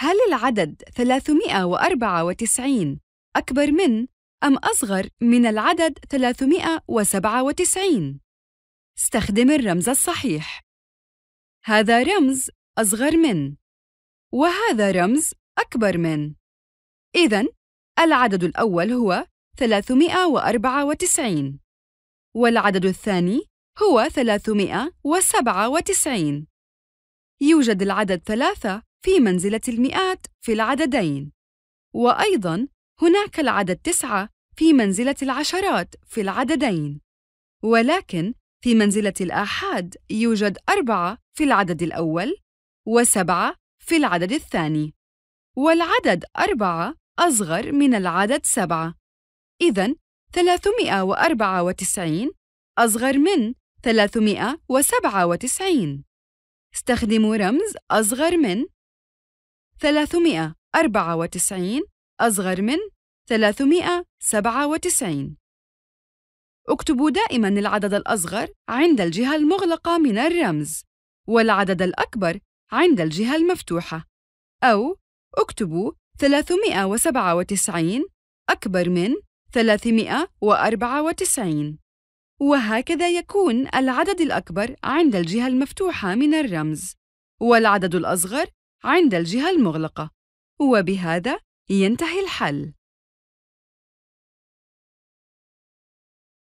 هل العدد 394 أكبر من أم أصغر من العدد 397؟ استخدم الرمز الصحيح. هذا رمز أصغر من، وهذا رمز أكبر من. إذا العدد الأول هو 394 والعدد الثاني هو 397 يوجد العدد ثلاثة في منزلة المئات في العددين وأيضاً هناك العدد تسعة في منزلة العشرات في العددين ولكن في منزلة الآحاد يوجد أربعة في العدد الأول وسبعة في العدد الثاني والعدد أربعة أصغر من العدد سبعة إذا 394 أصغر من 397 استخدموا رمز أصغر من 394 أصغر من 397 اكتبوا دائماً العدد الأصغر عند الجهة المغلقة من الرمز والعدد الأكبر عند الجهة المفتوحة أو اكتبوا 397 أكبر من 394 وهكذا يكون العدد الأكبر عند الجهة المفتوحة من الرمز والعدد الأصغر عند الجهة المغلقة وبهذا ينتهي الحل